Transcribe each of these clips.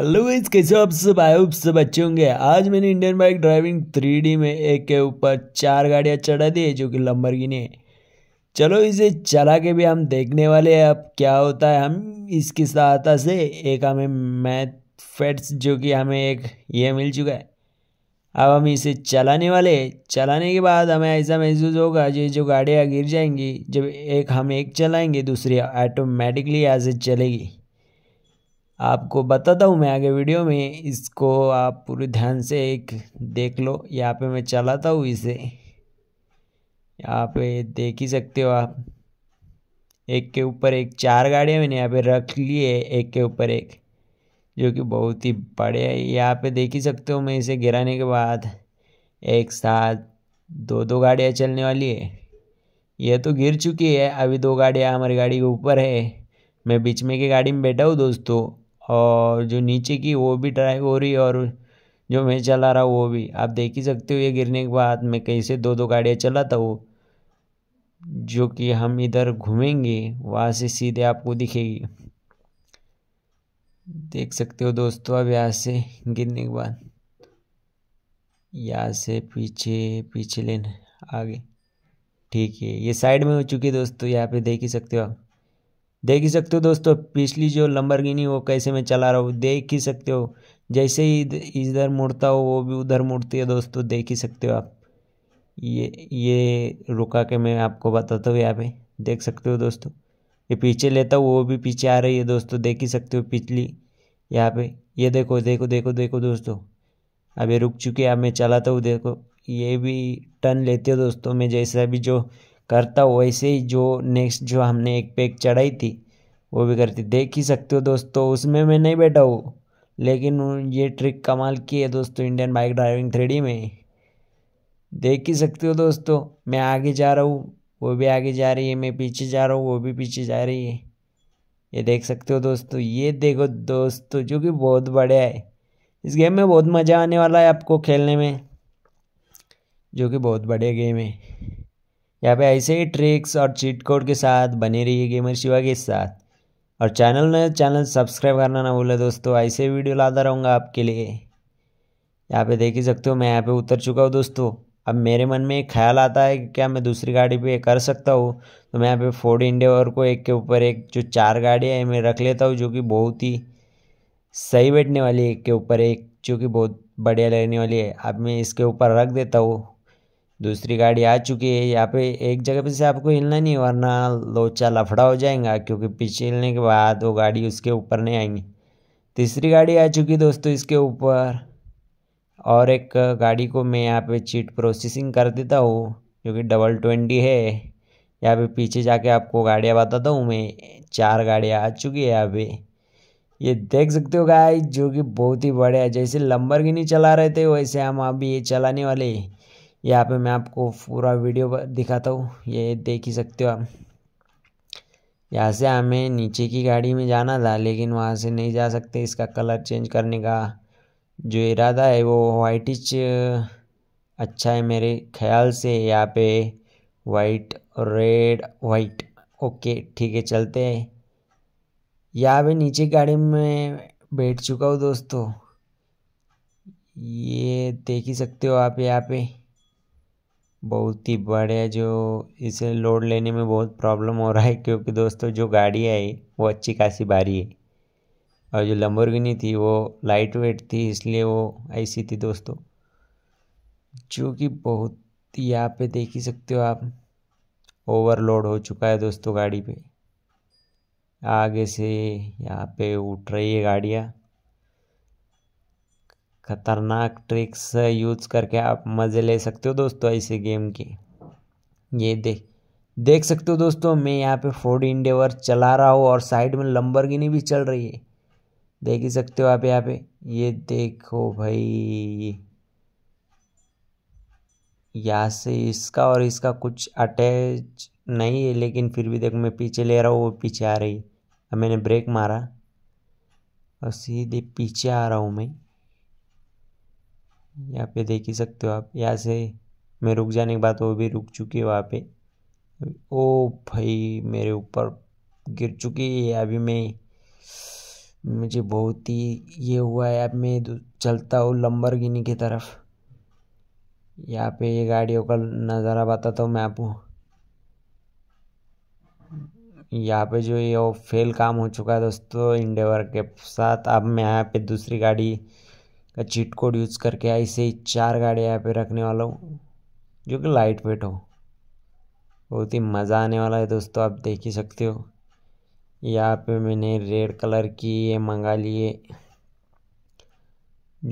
hello इस कैसे आप सब आए आप सब अच्छे होंगे आज मैंने इंडियन बाइक ड्राइविंग थ्री में एक के ऊपर चार गाड़ियाँ चढ़ा दी है जो कि लंबर है चलो इसे चला के भी हम देखने वाले हैं अब क्या होता है हम इसकी सहायता से एक हमें मैथ फैट्स जो कि हमें एक ये मिल चुका है अब हम इसे चलाने वाले चलाने के बाद हमें ऐसा महसूस होगा जो जो गाड़ियाँ गिर जाएंगी जब एक हम एक चलाएंगे दूसरी ऑटोमेटिकली ऐसे चलेगी आपको बताता हूँ मैं आगे वीडियो में इसको आप पूरे ध्यान से एक देख लो यहाँ पे मैं चलाता हूँ इसे यहाँ पे देख ही सकते हो आप एक के ऊपर एक चार गाड़ियाँ मैंने यहाँ पे रख ली है एक के ऊपर एक जो कि बहुत ही बड़े है यहाँ पे देख ही सकते हो मैं इसे गिराने के बाद एक साथ दो दो गाड़ियाँ चलने वाली है यह तो गिर चुकी है अभी दो गाड़ियाँ हमारी गाड़ी के ऊपर है मैं बीच में की गाड़ी में बैठा हूँ दोस्तों और जो नीचे की वो भी ड्राइव हो रही है और जो मैं चला रहा हूँ वो भी आप देख ही सकते हो ये गिरने के बाद मैं कहीं से दो दो गाड़ियाँ चलाता हूँ जो कि हम इधर घूमेंगे वहाँ से सीधे आपको दिखेगी देख सकते हो दोस्तों अब यहाँ से गिरने के बाद यहाँ से पीछे पीछे लेने आगे ठीक है ये साइड में हो चुकी है दोस्तों यहाँ पे देख ही सकते हो आप देख ही सकते हो दोस्तों पिछली जो गिनी वो कैसे मैं चला रहा हूँ देख ही सकते हो जैसे ही इधर मुड़ता हो वो भी उधर मुड़ती है दोस्तों देख ही सकते हो आप ये ये रुका के मैं आपको बताता हूँ यहाँ पे देख सकते हो दोस्तों ये पीछे लेता हूँ वो भी पीछे आ रही है दोस्तों देख ही सकते हो पिछली यहाँ पे ये देखो देखो देखो देखो दोस्तों अब ये रुक चुके अब मैं चलाता हूँ देखो ये भी टर्न लेते हो दोस्तों मैं जैसा भी जो करता वैसे ही जो नेक्स्ट जो हमने एक पैक चढ़ाई थी वो भी करती देख ही सकते हो दोस्तों उसमें मैं नहीं बैठा हूँ लेकिन ये ट्रिक कमाल की है दोस्तों इंडियन बाइक ड्राइविंग थ्री में देख ही सकते हो दोस्तों मैं आगे जा रहा हूँ वो भी आगे जा रही है मैं पीछे जा रहा हूँ वो भी पीछे जा रही है ये देख सकते हो दोस्तों ये देखो दोस्तों जो कि बहुत बढ़िया है इस गेम में बहुत मज़ा आने वाला है आपको खेलने में जो कि बहुत बढ़िया गेम है यहाँ पे ऐसे ही ट्रिक्स और चीट कोड के साथ बने रहिए गेमर शिवा के साथ और चैनल ने चैनल सब्सक्राइब करना ना भूले दोस्तों ऐसे वीडियो लाता रहूँगा आपके लिए यहाँ पे देख ही सकते हो मैं यहाँ पे उतर चुका हूँ दोस्तों अब मेरे मन में एक ख्याल आता है कि क्या मैं दूसरी गाड़ी पे कर सकता हूँ तो मैं यहाँ पे फोर्ड इंडिया को एक के ऊपर एक जो चार गाड़ियाँ है मैं रख लेता हूँ जो कि बहुत ही सही बैठने वाली है एक के ऊपर एक जो कि बहुत बढ़िया लगने वाली है अब मैं इसके ऊपर रख देता हूँ दूसरी गाड़ी आ चुकी है यहाँ पे एक जगह पे से आपको हिलना नहीं वरना लोचा लफड़ा हो जाएगा क्योंकि पीछे हिलने के बाद वो गाड़ी उसके ऊपर नहीं आएंगी तीसरी गाड़ी आ चुकी दोस्तों इसके ऊपर और एक गाड़ी को मैं यहाँ पे चीट प्रोसेसिंग कर देता हूँ जो कि डबल ट्वेंटी है यहाँ पे पीछे जाके आपको गाड़ियाँ बताता हूँ मैं चार गाड़ियाँ आ चुकी है यहाँ पे ये देख सकते हो गाय जो कि बहुत ही बढ़िया है जैसे लंबरगिनी चला रहे थे वैसे हम अभी ये चलाने वाले हैं यहाँ पे मैं आपको पूरा वीडियो दिखाता हूँ ये देख ही सकते हो आप यहाँ से हमें नीचे की गाड़ी में जाना था लेकिन वहाँ से नहीं जा सकते इसका कलर चेंज करने का जो इरादा है वो वाइटिच अच्छा है मेरे ख्याल से यहाँ पे वाइट रेड वाइट ओके ठीक है चलते हैं यहाँ पे नीचे गाड़ी में बैठ चुका हूँ दोस्तों ये देख ही सकते हो आप यहाँ पे बहुत ही बढ़िया जो इसे लोड लेने में बहुत प्रॉब्लम हो रहा है क्योंकि दोस्तों जो गाड़ी आई वो अच्छी खासी भारी है और जो लंबोरगिनी थी वो लाइट वेट थी इसलिए वो ऐसी थी दोस्तों जो कि बहुत यहाँ पे देख ही सकते हो आप ओवरलोड हो चुका है दोस्तों गाड़ी पे आगे से यहाँ पे उठ रही है गाड़ियाँ खतरनाक ट्रिक्स यूज करके आप मज़े ले सकते हो दोस्तों ऐसे गेम की ये देख देख सकते हो दोस्तों मैं यहाँ पे फोर्ड इंडेवर चला रहा हूँ और साइड में लंबरगिनी भी चल रही है देख ही सकते हो आप यहाँ पे ये देखो भाई यहाँ से इसका और इसका कुछ अटैच नहीं है लेकिन फिर भी देखो मैं पीछे ले रहा हूँ वो पीछे आ रही अब मैंने ब्रेक मारा और सीधे पीछे आ रहा हूँ मैं यहाँ पे देख ही सकते हो आप यहाँ से मैं रुक जाने के बाद वो भी रुक चुकी है वहाँ पे ओ भाई मेरे ऊपर गिर चुकी है अभी मैं मुझे बहुत ही ये हुआ है अब मैं चलता हूँ लंबर गिनी की तरफ यहाँ पे ये गाड़ियों का नज़ारा बताता हूँ मैं आपको यहाँ पे जो ये फेल काम हो चुका है दोस्तों इंडेवर के साथ अब मैं यहाँ पे दूसरी गाड़ी चिट कोड यूज़ करके ऐसे ही चार गाड़ियाँ यहाँ पे रखने वाला हूँ जो कि लाइट वेट हो बहुत ही मज़ा आने वाला है दोस्तों आप देख ही सकते हो यहाँ पे मैंने रेड कलर की ये मंगा है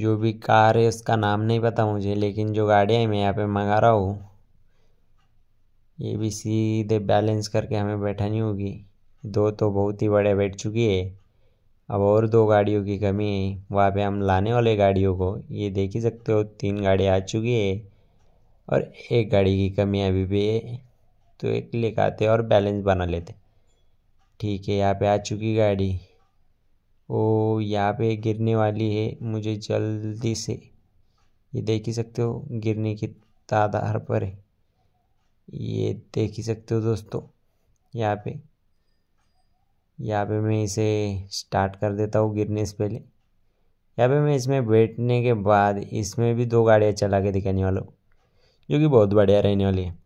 जो भी कार है उसका नाम नहीं पता मुझे लेकिन जो गाड़ियाँ मैं यहाँ पे मंगा रहा हूँ ये भी सीधे बैलेंस करके हमें बैठानी होगी दो तो बहुत ही बड़े बैठ चुकी है अब और दो गाड़ियों की कमी है वहाँ पे हम लाने वाले गाड़ियों को ये देख ही सकते हो तीन गाड़ी आ चुकी है और एक गाड़ी की कमी अभी भी है तो एक लेकर आते और बैलेंस बना लेते ठीक है यहाँ पे आ चुकी गाड़ी ओ यहाँ पे गिरने वाली है मुझे जल्दी से ये देख ही सकते हो गिरने की तादार पर है ये देख ही सकते हो दोस्तों यहाँ पे यहाँ पे मैं इसे स्टार्ट कर देता हूँ गिरने से पहले यहाँ पे मैं इसमें बैठने के बाद इसमें भी दो गाड़ियाँ चला के दिखाने वाला हूँ जो कि बहुत बढ़िया रहने वाली है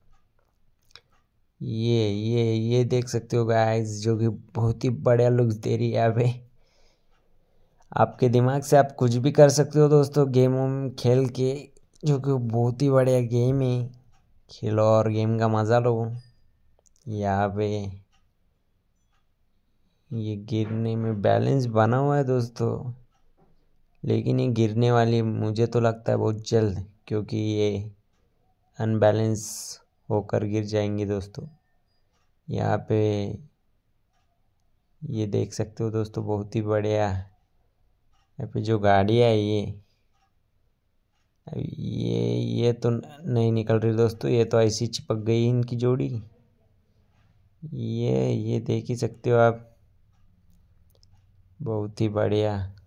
ये ये ये देख सकते हो गाइस जो कि बहुत ही बढ़िया लुक्स दे रही है यहाँ पे आपके दिमाग से आप कुछ भी कर सकते हो दोस्तों गेम वेम खेल के जो कि बहुत ही बढ़िया गेम है खेलो और गेम का मज़ा लो यहाँ पे ये गिरने में बैलेंस बना हुआ है दोस्तों लेकिन ये गिरने वाली मुझे तो लगता है बहुत जल्द क्योंकि ये अनबैलेंस होकर गिर जाएंगी दोस्तों यहाँ पे ये देख सकते हो दोस्तों बहुत ही बढ़िया यहाँ पे जो गाड़ी है ये ये ये तो नहीं निकल रही दोस्तों ये तो ऐसी चिपक गई इनकी जोड़ी ये ये देख ही सकते हो आप बहुत ही बढ़िया